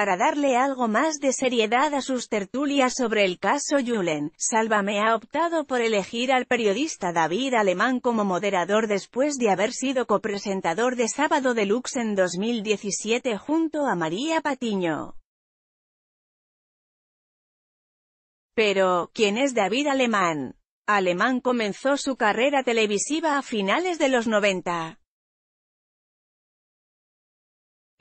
para darle algo más de seriedad a sus tertulias sobre el caso Julen, Sálvame ha optado por elegir al periodista David Alemán como moderador después de haber sido copresentador de Sábado Deluxe en 2017 junto a María Patiño. Pero, ¿quién es David Alemán? Alemán comenzó su carrera televisiva a finales de los 90.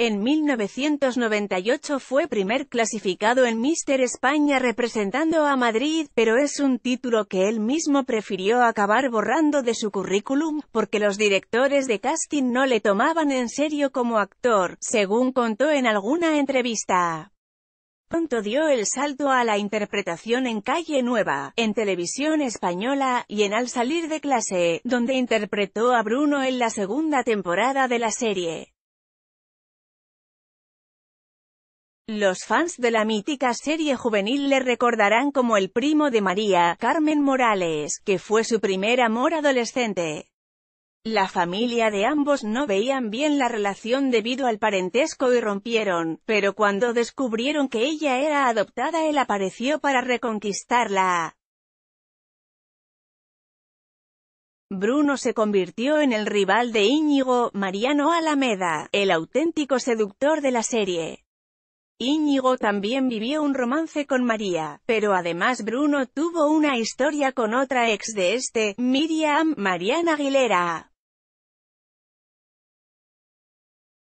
En 1998 fue primer clasificado en Mister España representando a Madrid, pero es un título que él mismo prefirió acabar borrando de su currículum, porque los directores de casting no le tomaban en serio como actor, según contó en alguna entrevista. Pronto dio el salto a la interpretación en Calle Nueva, en televisión española, y en Al salir de clase, donde interpretó a Bruno en la segunda temporada de la serie. Los fans de la mítica serie juvenil le recordarán como el primo de María, Carmen Morales, que fue su primer amor adolescente. La familia de ambos no veían bien la relación debido al parentesco y rompieron, pero cuando descubrieron que ella era adoptada él apareció para reconquistarla. Bruno se convirtió en el rival de Íñigo, Mariano Alameda, el auténtico seductor de la serie. Íñigo también vivió un romance con María, pero además Bruno tuvo una historia con otra ex de este, Miriam, Mariana Aguilera.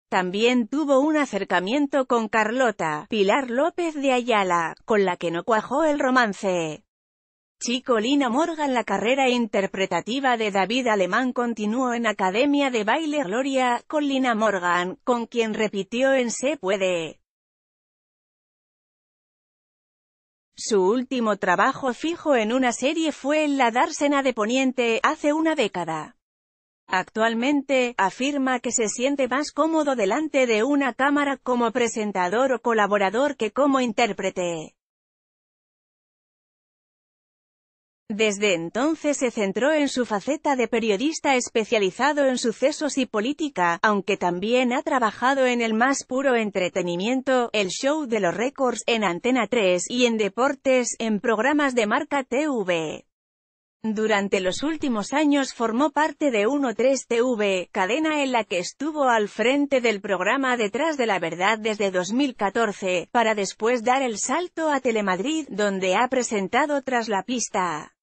También tuvo un acercamiento con Carlota, Pilar López de Ayala, con la que no cuajó el romance. Chico Lina Morgan La carrera interpretativa de David Alemán continuó en Academia de Baile Gloria, con Lina Morgan, con quien repitió en Se Puede. Su último trabajo fijo en una serie fue en La Dársena de Poniente, hace una década. Actualmente, afirma que se siente más cómodo delante de una cámara como presentador o colaborador que como intérprete. Desde entonces se centró en su faceta de periodista especializado en sucesos y política, aunque también ha trabajado en el más puro entretenimiento, el show de los récords, en Antena 3 y en deportes, en programas de marca TV. Durante los últimos años formó parte de 13TV, cadena en la que estuvo al frente del programa Detrás de la Verdad desde 2014, para después dar el salto a Telemadrid, donde ha presentado Tras la Pista.